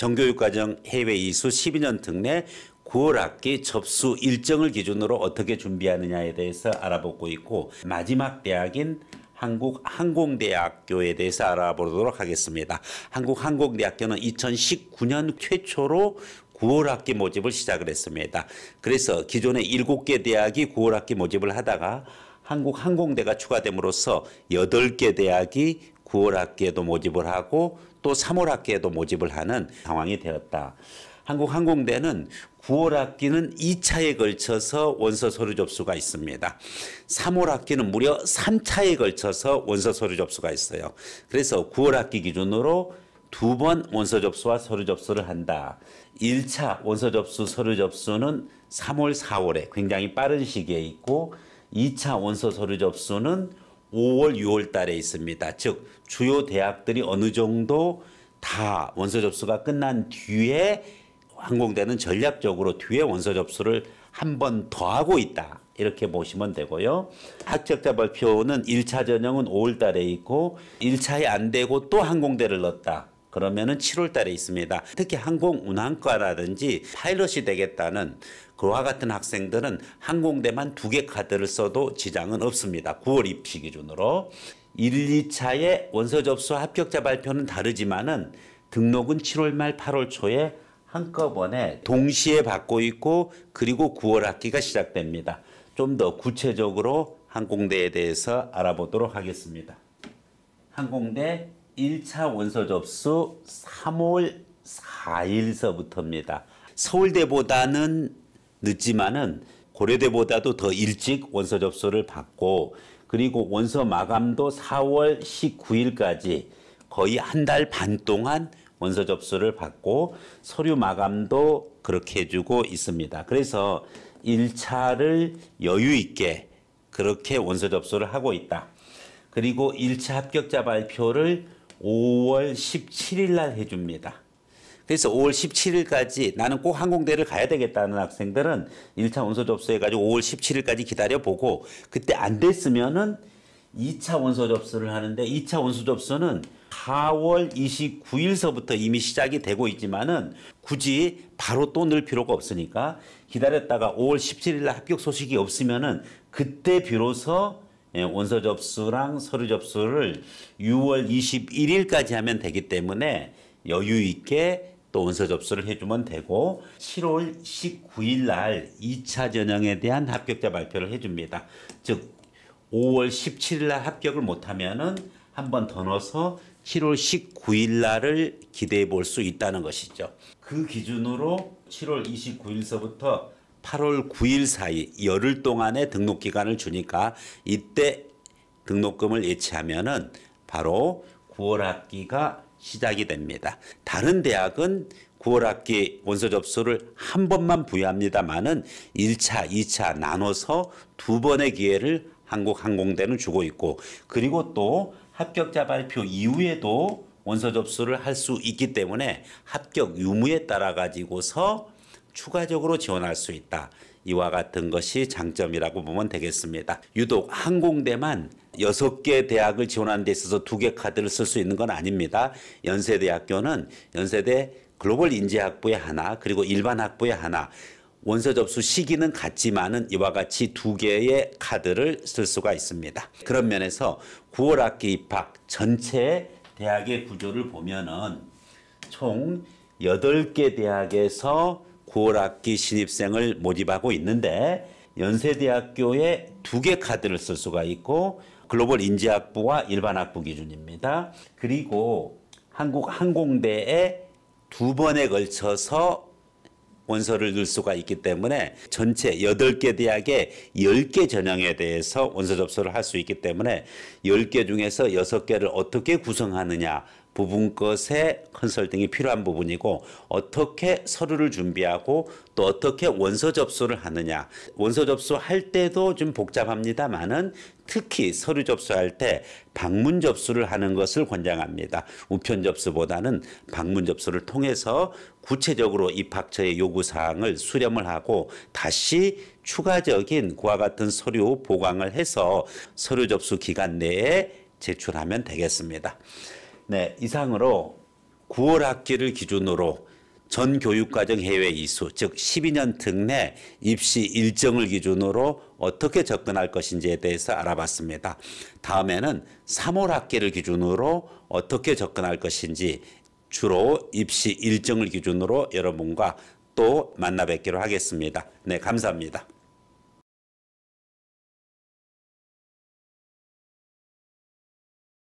정교육과정 해외 이수 12년 특례 9월 학기 접수 일정을 기준으로 어떻게 준비하느냐에 대해서 알아보고 있고 마지막 대학인 한국항공대학교에 대해서 알아보도록 하겠습니다. 한국항공대학교는 2019년 최초로 9월 학기 모집을 시작을 했습니다. 그래서 기존의 7개 대학이 9월 학기 모집을 하다가 한국항공대가 추가됨으로써 8개 대학이 9월 학기에도 모집을 하고 또 3월 학기에도 모집을 하는 상황이 되었다. 한국항공대는 9월 학기는 2차에 걸쳐서 원서 서류 접수가 있습니다. 3월 학기는 무려 3차에 걸쳐서 원서 서류 접수가 있어요. 그래서 9월 학기 기준으로 두 번 원서 접수와 서류 접수를 한다. 1차 원서 접수, 서류 접수는 3월, 4월에 굉장히 빠른 시기에 있고 2차 원서 서류 접수는 5월, 6월 달에 있습니다. 즉 주요 대학들이 어느 정도 다 원서 접수가 끝난 뒤에 항공대는 전략적으로 뒤에 원서 접수를 한 번 더 하고 있다. 이렇게 보시면 되고요. 학적자 발표는 1차 전형은 5월 달에 있고 1차에 안 되고 또 항공대를 넣었다. 그러면은 7월 달에 있습니다. 특히 항공운항과라든지 파일럿이 되겠다는 그와 같은 학생들은 항공대만 두 개 카드를 써도 지장은 없습니다. 9월 입시 기준으로 1, 2차의 원서 접수 합격자 발표는 다르지만은 등록은 7월 말 8월 초에 한꺼번에 동시에 받고 있고 그리고 9월 학기가 시작됩니다. 좀 더 구체적으로 항공대에 대해서 알아보도록 하겠습니다. 항공대 1차 원서 접수 3월 4일서부터입니다. 서울대보다는 늦지만은 고려대보다도 더 일찍 원서 접수를 받고 그리고 원서 마감도 4월 19일까지 거의 한 달 반 동안 원서 접수를 받고 서류 마감도 그렇게 해주고 있습니다. 그래서 1차를 여유 있게 그렇게 원서 접수를 하고 있다. 그리고 1차 합격자 발표를 5월 17일 날 해줍니다. 그래서 5월 17일까지 나는 꼭 항공대를 가야 되겠다는 학생들은 1차 원서 접수해가지고 5월 17일까지 기다려보고 그때 안 됐으면은 2차 원서 접수를 하는데 2차 원서 접수는 4월 29일서부터 이미 시작이 되고 있지만은 굳이 바로 또 늘 필요가 없으니까 기다렸다가 5월 17일 날 합격 소식이 없으면은 그때 비로소 예, 원서 접수랑 서류 접수를 6월 21일까지 하면 되기 때문에 여유 있게 또 원서 접수를 해주면 되고 7월 19일 날 2차 전형에 대한 합격자 발표를 해줍니다. 즉 5월 17일 날 합격을 못하면은 한 번 더 넣어서 7월 19일 날을 기대해 볼 수 있다는 것이죠. 그 기준으로 7월 29일서부터 8월 9일 사이 열흘 동안의 등록 기간을 주니까 이때 등록금을 예치하면은 바로 9월 학기가 시작이 됩니다. 다른 대학은 9월 학기 원서 접수를 한 번만 부여합니다만은 1차, 2차 나눠서 두 번의 기회를 한국항공대는 주고 있고 그리고 또 합격자 발표 이후에도 원서 접수를 할 수 있기 때문에 합격 유무에 따라 가지고서 추가적으로 지원할 수 있다. 이와 같은 것이 장점이라고 보면 되겠습니다. 유독 항공대만 6개 대학을 지원하는 데 있어서 2개 카드를 쓸 수 있는 건 아닙니다. 연세대학교는 연세대 글로벌 인재학부에 하나 그리고 일반 학부에 하나 원서 접수 시기는 같지만은 이와 같이 두 개의 카드를 쓸 수가 있습니다. 그런 면에서 9월 학기 입학 전체 대학의 구조를 보면은 총 8개 대학에서 9월학기 신입생을 모집하고 있는데 연세대학교에 두 개 카드를 쓸 수가 있고 글로벌 인재학부와 일반학부 기준입니다. 그리고 한국항공대에 두 번에 걸쳐서 원서를 넣을 수가 있기 때문에 전체 8개 대학에 10개 전형에 대해서 원서 접수를 할 수 있기 때문에 10개 중에서 6개를 어떻게 구성하느냐 부분 것에 컨설팅이 필요한 부분이고 어떻게 서류를 준비하고 또 어떻게 원서 접수를 하느냐 원서 접수할 때도 좀 복잡합니다만은 특히 서류 접수할 때 방문 접수를 하는 것을 권장합니다. 우편 접수보다는 방문 접수를 통해서 구체적으로 입학처의 요구 사항을 수렴을 하고 다시 추가적인 그와 같은 서류 보강을 해서 서류 접수 기간 내에 제출하면 되겠습니다. 네, 이상으로 9월 학기를 기준으로 전 교육과정 해외 이수, 즉 12년 특례 입시 일정을 기준으로 어떻게 접근할 것인지에 대해서 알아봤습니다. 다음에는 3월 학기를 기준으로 어떻게 접근할 것인지 주로 입시 일정을 기준으로 여러분과 또 만나 뵙기로 하겠습니다. 네, 감사합니다.